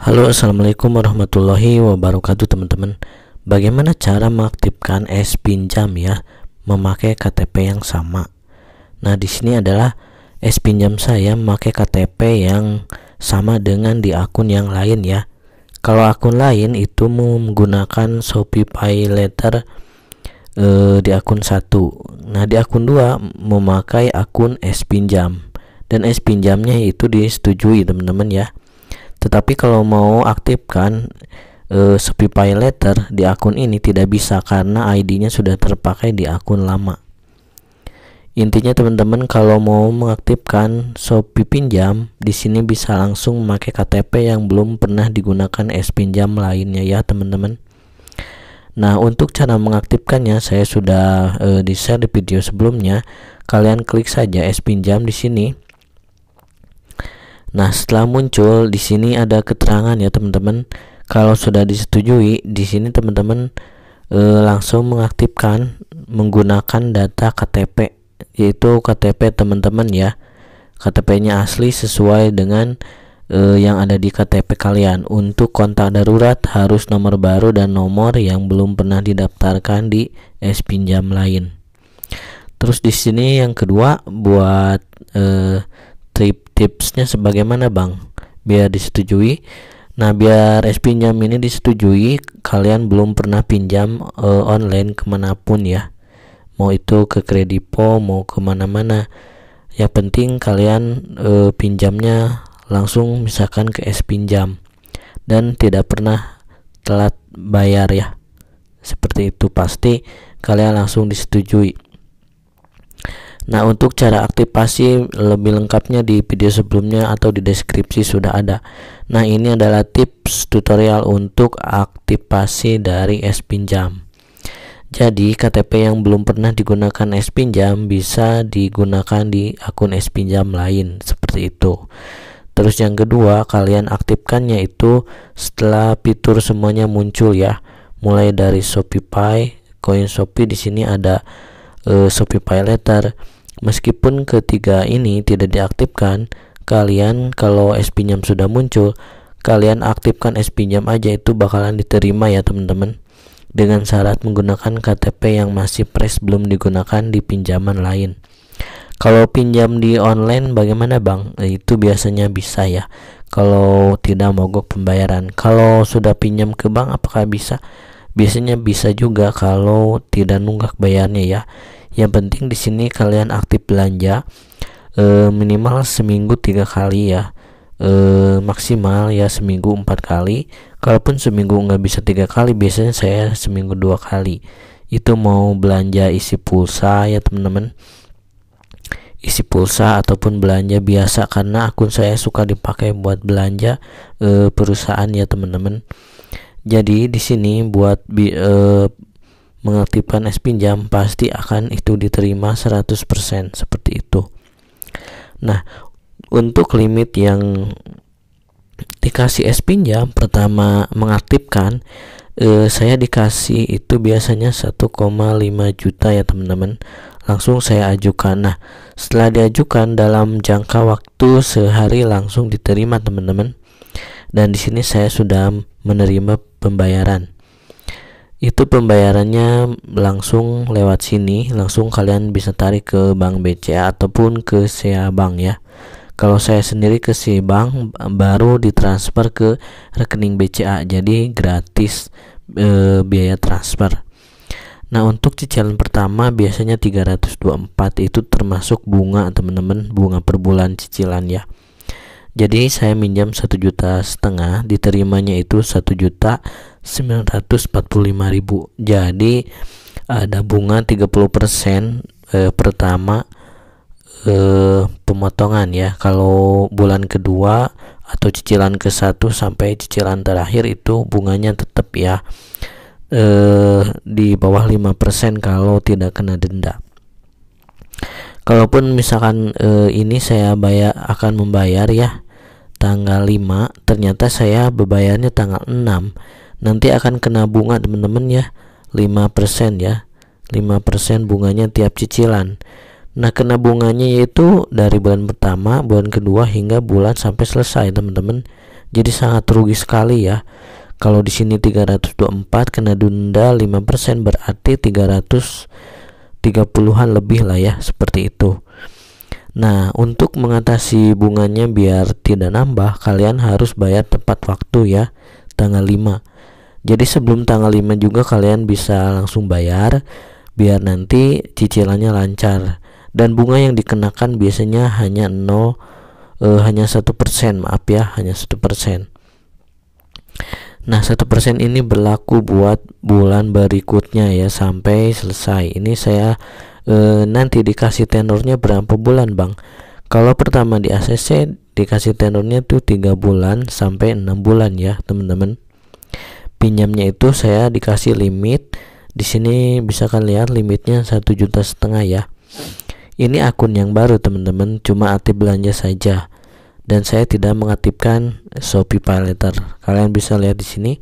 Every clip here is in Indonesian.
Halo assalamualaikum warahmatullahi wabarakatuh teman-teman Bagaimana cara mengaktifkan es pinjam ya memakai KTP yang sama Nah di sini adalah es pinjam saya memakai KTP yang sama dengan di akun yang lain ya Kalau akun lain itu menggunakan Shopee Pay Letter eh, di akun satu. Nah di akun 2 memakai akun es pinjam Dan es pinjamnya itu disetujui teman-teman ya tetapi kalau mau aktifkan uh, eh, pay Letter di akun ini tidak bisa karena ID-nya sudah terpakai di akun lama. Intinya teman-teman kalau mau mengaktifkan Shopee Pinjam di sini bisa langsung memakai KTP yang belum pernah digunakan Spinjam Pinjam lainnya ya teman-teman. Nah, untuk cara mengaktifkannya saya sudah uh, di-share di video sebelumnya. Kalian klik saja Spinjam Pinjam di sini. Nah, setelah muncul di sini ada keterangan ya, teman-teman. Kalau sudah disetujui, di sini teman-teman e, langsung mengaktifkan menggunakan data KTP yaitu KTP teman-teman ya. KTP-nya asli sesuai dengan e, yang ada di KTP kalian. Untuk kontak darurat harus nomor baru dan nomor yang belum pernah didaftarkan di S pinjam lain. Terus di sini yang kedua buat eh tips tipsnya sebagaimana bang biar disetujui nah biar SP pinjam ini disetujui kalian belum pernah pinjam uh, online kemanapun ya mau itu ke kredipo mau kemana-mana yang penting kalian uh, pinjamnya langsung misalkan ke SP pinjam dan tidak pernah telat bayar ya seperti itu pasti kalian langsung disetujui Nah, untuk cara aktivasi lebih lengkapnya di video sebelumnya atau di deskripsi sudah ada. Nah, ini adalah tips tutorial untuk aktivasi dari S Pinjam. Jadi, KTP yang belum pernah digunakan S Pinjam bisa digunakan di akun S Pinjam lain, seperti itu. Terus yang kedua, kalian aktifkannya itu setelah fitur semuanya muncul ya. Mulai dari Shopeepay, Pay, Coin Shopee di sini ada uh, Shopee Letter, Meskipun ketiga ini tidak diaktifkan, kalian kalau SP pinjam sudah muncul, kalian aktifkan SP pinjam aja itu bakalan diterima ya teman-teman. Dengan syarat menggunakan KTP yang masih fresh belum digunakan di pinjaman lain. Kalau pinjam di online bagaimana bang? Itu biasanya bisa ya. Kalau tidak mogok pembayaran. Kalau sudah pinjam ke bank apakah bisa? Biasanya bisa juga kalau tidak nunggak bayarnya ya yang penting di sini kalian aktif belanja e, minimal seminggu tiga kali ya e, maksimal ya seminggu empat kali kalaupun seminggu nggak bisa tiga kali biasanya saya seminggu dua kali itu mau belanja isi pulsa ya teman-teman isi pulsa ataupun belanja biasa karena akun saya suka dipakai buat belanja e, perusahaan ya teman-teman jadi di sini buat bi, e, mengaktifkan S pinjam pasti akan itu diterima 100% seperti itu. Nah, untuk limit yang dikasih S pinjam pertama mengaktifkan eh, saya dikasih itu biasanya 1,5 juta ya teman-teman langsung saya ajukan nah setelah diajukan dalam jangka waktu sehari langsung diterima teman-teman dan di sini saya sudah menerima pembayaran itu pembayarannya langsung lewat sini langsung kalian bisa tarik ke bank BCA ataupun ke SEA Bank ya kalau saya sendiri ke SEA Bank baru ditransfer ke rekening BCA jadi gratis e, biaya transfer Nah untuk cicilan pertama biasanya 324 itu termasuk bunga teman-teman bunga per bulan cicilan ya jadi saya minjam satu juta setengah, diterimanya itu satu juta sembilan ratus empat puluh lima ribu. Jadi ada bunga 30% eh, pertama eh, pemotongan ya. Kalau bulan kedua atau cicilan ke satu sampai cicilan terakhir itu bunganya tetap ya eh, di bawah 5% kalau tidak kena denda kalaupun misalkan e, ini saya bayar akan membayar ya tanggal 5 ternyata saya bebayarnya tanggal 6 nanti akan kena bunga teman-teman ya 5% ya 5% bunganya tiap cicilan nah kena bunganya yaitu dari bulan pertama bulan kedua hingga bulan sampai selesai teman-teman jadi sangat rugi sekali ya kalau di sini 324 kena denda 5% berarti 300 30-an lebih lah ya seperti itu Nah untuk mengatasi bunganya biar tidak nambah kalian harus bayar tepat waktu ya tanggal 5 Jadi sebelum tanggal 5 juga kalian bisa langsung bayar biar nanti cicilannya lancar dan bunga yang dikenakan biasanya hanya 0 eh, hanya satu persen maaf ya hanya satu persen Nah, satu persen ini berlaku buat bulan berikutnya ya sampai selesai. Ini saya e, nanti dikasih tenornya berapa bulan, Bang? Kalau pertama di ACC dikasih tenornya tuh tiga bulan sampai enam bulan ya, teman-teman. Pinjamnya itu saya dikasih limit di sini bisa kalian lihat limitnya satu juta setengah ya. Ini akun yang baru teman-teman, cuma aktif belanja saja dan saya tidak mengaktifkan Shopee Paylater kalian bisa lihat di sini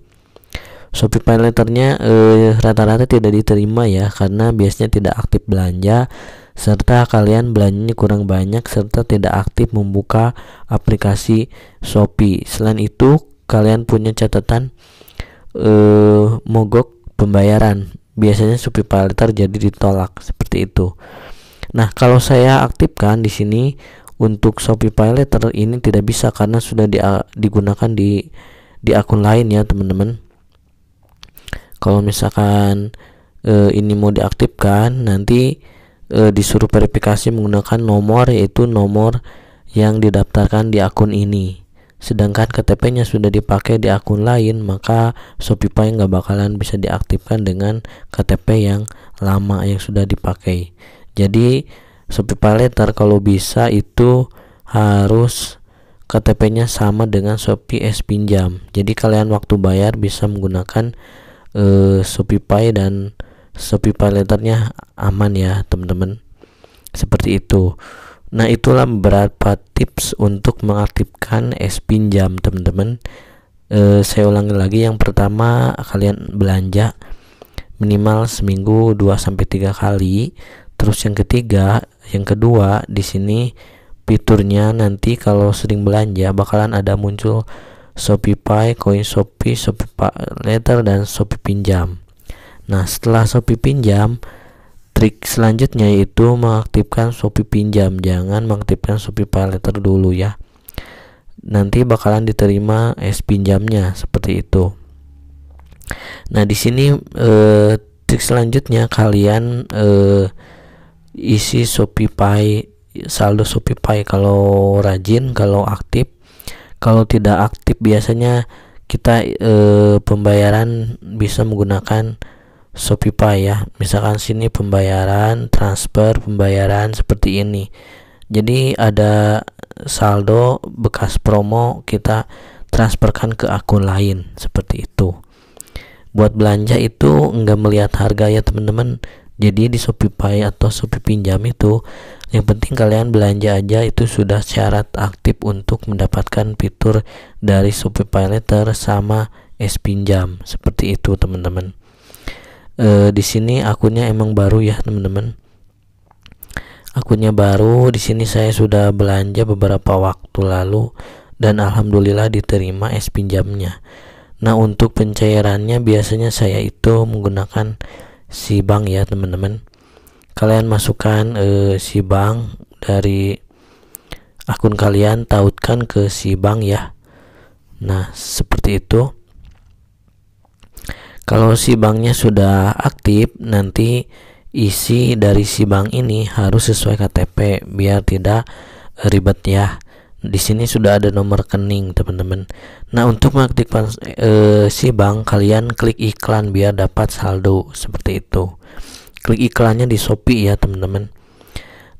Shopee PayLater-nya eh, rata-rata eh, tidak diterima ya karena biasanya tidak aktif belanja serta kalian belanjanya kurang banyak serta tidak aktif membuka aplikasi Shopee. Selain itu, kalian punya catatan eh, mogok pembayaran. Biasanya Shopee Paylater jadi ditolak seperti itu. Nah, kalau saya aktifkan di sini untuk Shopee Paylater ini tidak bisa karena sudah di, digunakan di di akun lain ya teman-teman kalau misalkan e, ini mau diaktifkan nanti e, disuruh verifikasi menggunakan nomor yaitu nomor yang didaftarkan di akun ini sedangkan KTP-nya sudah dipakai di akun lain maka Shopify nggak bakalan bisa diaktifkan dengan KTP yang lama yang sudah dipakai jadi Shopee paletar kalau bisa itu harus KTP-nya sama dengan Shopee S Pinjam. Jadi kalian waktu bayar bisa menggunakan uh, Shopee Pay dan Shopee letternya aman ya teman-teman. Seperti itu. Nah, itulah beberapa tips untuk mengaktifkan S pinjam, teman-teman. Uh, saya ulangi lagi, yang pertama kalian belanja minimal seminggu 2 sampai tiga kali. Terus yang ketiga, yang kedua di sini fiturnya nanti kalau sering belanja bakalan ada muncul Shopee Pay, koin Shopee, Shopee Pay Letter dan Shopee Pinjam. Nah, setelah Shopee Pinjam, trik selanjutnya yaitu mengaktifkan Shopee Pinjam. Jangan mengaktifkan Shopee Pay Letter dulu ya. Nanti bakalan diterima es pinjamnya seperti itu. Nah, di sini eh, trik selanjutnya kalian eh, isi Shopee saldo Shopee kalau rajin kalau aktif kalau tidak aktif biasanya kita e, pembayaran bisa menggunakan Shopee ya misalkan sini pembayaran transfer pembayaran seperti ini jadi ada saldo bekas promo kita transferkan ke akun lain seperti itu buat belanja itu nggak melihat harga ya teman-teman jadi di Pay atau Shopee pinjam itu yang penting kalian belanja aja itu sudah syarat aktif untuk mendapatkan fitur dari Pay Letter sama S pinjam seperti itu teman-teman. E, di sini akunnya emang baru ya teman-teman. Akunnya baru. Di sini saya sudah belanja beberapa waktu lalu dan alhamdulillah diterima S pinjamnya. Nah untuk pencairannya biasanya saya itu menggunakan si bank ya teman-teman kalian masukkan uh, si bank dari akun kalian tautkan ke si bank ya nah seperti itu kalau si banknya sudah aktif nanti isi dari si bank ini harus sesuai KTP biar tidak ribet ya di sini sudah ada nomor rekening teman-teman. Nah untuk mengaktifkan e, si bank kalian klik iklan biar dapat saldo seperti itu. Klik iklannya di Shopee ya teman-teman.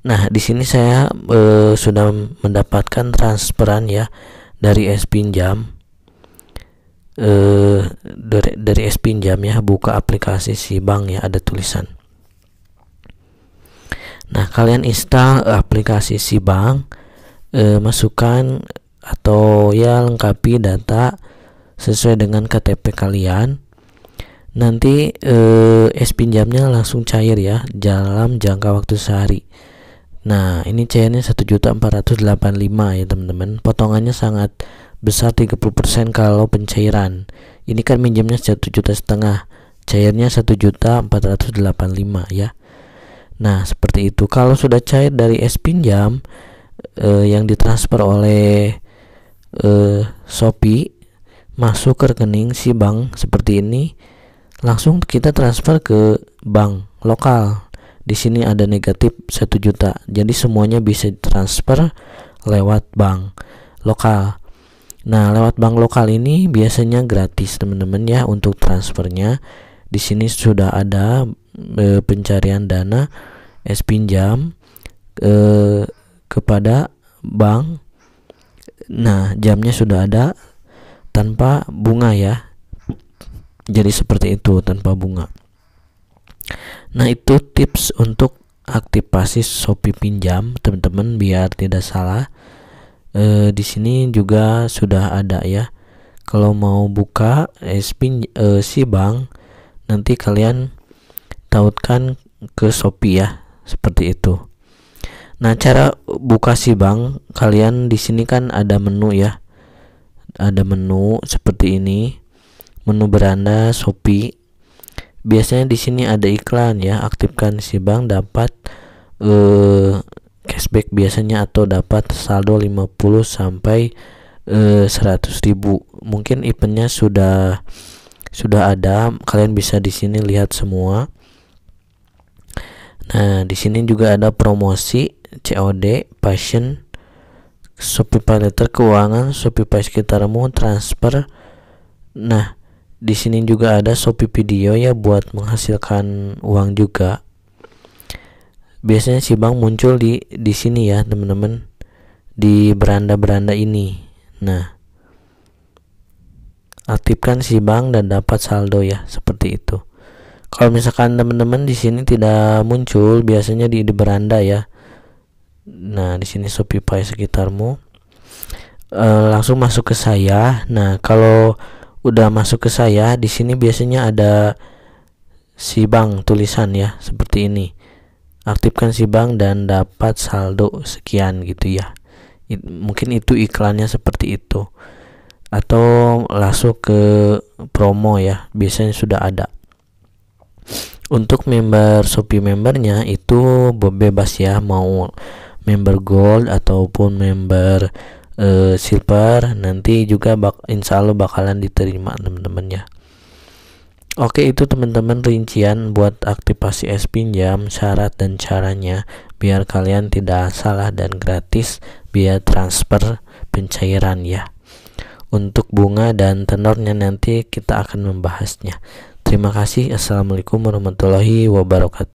Nah di sini saya e, sudah mendapatkan transferan ya dari S Pinjam. E, eh, dari, dari S Pinjam ya buka aplikasi si bank ya ada tulisan. Nah kalian install aplikasi si bank e, eh, masukkan atau ya lengkapi data sesuai dengan KTP kalian nanti eh, es pinjamnya langsung cair ya dalam jangka waktu sehari nah ini cairnya 1.485 ya teman-teman potongannya sangat besar 30% kalau pencairan ini kan minjamnya 1 juta setengah cairnya juta 1.485 ya Nah seperti itu kalau sudah cair dari es pinjam uh, yang ditransfer oleh uh, Shopee masuk ke rekening si bank seperti ini langsung kita transfer ke bank lokal di sini ada negatif 1 juta jadi semuanya bisa transfer lewat bank lokal nah lewat bank lokal ini biasanya gratis teman-teman ya untuk transfernya di sini sudah ada e, pencarian dana es pinjam e, kepada bank. Nah, jamnya sudah ada tanpa bunga ya. Jadi seperti itu tanpa bunga. Nah, itu tips untuk aktivasi Shopee pinjam, teman-teman biar tidak salah. E, di sini juga sudah ada ya. Kalau mau buka e, si bank nanti kalian tautkan ke Shopee ya, seperti itu. Nah, cara buka sih bang kalian di sini kan ada menu ya. Ada menu seperti ini. Menu beranda Shopee. Biasanya di sini ada iklan ya. Aktifkan si bang dapat eh cashback biasanya atau dapat saldo 50 sampai eh, ribu Mungkin eventnya sudah sudah ada. Kalian bisa di sini lihat semua. Nah, di sini juga ada promosi COD, passion, Shopify letter keuangan, Shopify sekitarmu, transfer. Nah, di sini juga ada Shopee video ya buat menghasilkan uang juga. Biasanya si bank muncul di di sini ya, teman-teman. Di beranda-beranda ini. Nah, aktifkan si bank dan dapat saldo ya, seperti itu. Kalau misalkan teman-teman di sini tidak muncul, biasanya di, di beranda ya Nah, di sini pay sekitarmu. E, langsung masuk ke saya. Nah, kalau udah masuk ke saya, di sini biasanya ada si bank tulisan ya, seperti ini. Aktifkan si bank dan dapat saldo sekian gitu ya. I, mungkin itu iklannya seperti itu. Atau langsung ke promo ya, biasanya sudah ada untuk member Shopee membernya itu bebas ya mau member gold ataupun member uh, silver nanti juga bak insya Allah bakalan diterima teman-teman ya Oke itu teman-teman rincian buat aktivasi es pinjam syarat dan caranya biar kalian tidak salah dan gratis biar transfer pencairan ya untuk bunga dan tenornya nanti kita akan membahasnya terima kasih assalamualaikum warahmatullahi wabarakatuh